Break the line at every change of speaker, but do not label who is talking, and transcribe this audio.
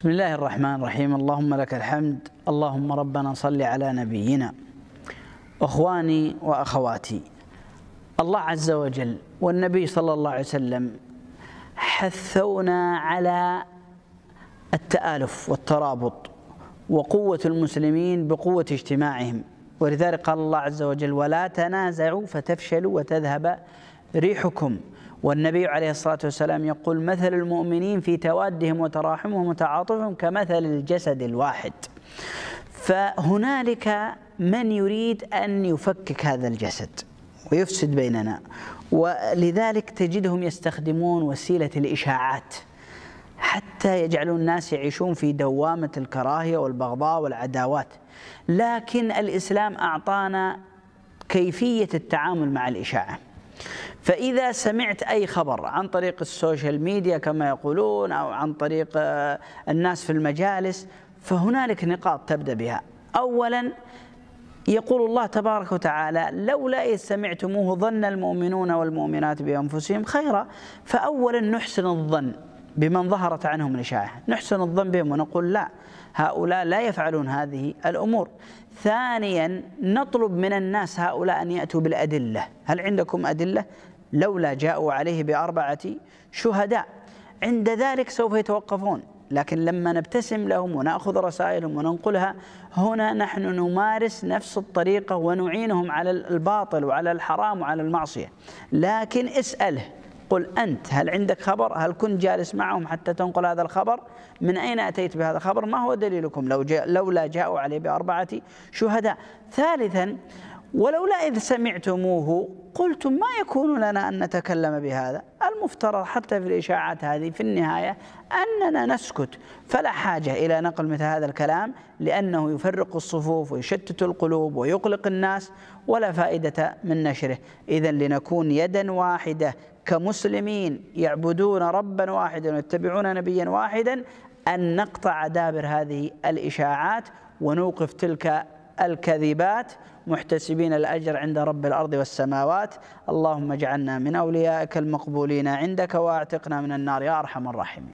بسم الله الرحمن الرحيم اللهم لك الحمد اللهم ربنا صل على نبينا اخواني واخواتي الله عز وجل والنبي صلى الله عليه وسلم حثونا على التالف والترابط وقوه المسلمين بقوه اجتماعهم ولذلك قال الله عز وجل ولا تنازعوا فتفشلوا وتذهب ريحكم والنبي عليه الصلاة والسلام يقول مثل المؤمنين في توادهم وتراحمهم وتعاطفهم كمثل الجسد الواحد فهنالك من يريد أن يفكك هذا الجسد ويفسد بيننا ولذلك تجدهم يستخدمون وسيلة الإشاعات حتى يجعلون الناس يعيشون في دوامة الكراهية والبغضاء والعداوات لكن الإسلام أعطانا كيفية التعامل مع الإشاعة فإذا سمعت أي خبر عن طريق السوشيال ميديا كما يقولون أو عن طريق آه، الناس في المجالس فهنالك نقاط تبدأ بها أولا يقول الله تبارك وتعالى لولا إذ سمعتموه ظن المؤمنون والمؤمنات بأنفسهم خيرا فأولا نحسن الظن بمن ظهرت عنهم نشائه نحسن الظن بهم ونقول لا هؤلاء لا يفعلون هذه الأمور ثانيا نطلب من الناس هؤلاء أن يأتوا بالأدلة هل عندكم أدلة لولا جاءوا عليه بأربعة شهداء عند ذلك سوف يتوقفون لكن لما نبتسم لهم وناخذ رسائلهم وننقلها هنا نحن نمارس نفس الطريقه ونعينهم على الباطل وعلى الحرام وعلى المعصيه لكن اساله قل انت هل عندك خبر؟ هل كنت جالس معهم حتى تنقل هذا الخبر؟ من اين اتيت بهذا الخبر؟ ما هو دليلكم؟ لو جاء لولا جاءوا عليه باربعه شهداء. ثالثا ولولا إذ سمعتموه قلتم ما يكون لنا أن نتكلم بهذا المفترض حتى في الإشاعات هذه في النهاية أننا نسكت فلا حاجة إلى نقل مثل هذا الكلام لأنه يفرق الصفوف ويشتت القلوب ويقلق الناس ولا فائدة من نشره إذا لنكون يدا واحدة كمسلمين يعبدون ربا واحدا ويتبعون نبيا واحدا أن نقطع دابر هذه الإشاعات ونوقف تلك الكذبات محتسبين الأجر عند رب الأرض والسماوات اللهم اجعلنا من أوليائك المقبولين عندك واعتقنا من النار يا أرحم الراحمين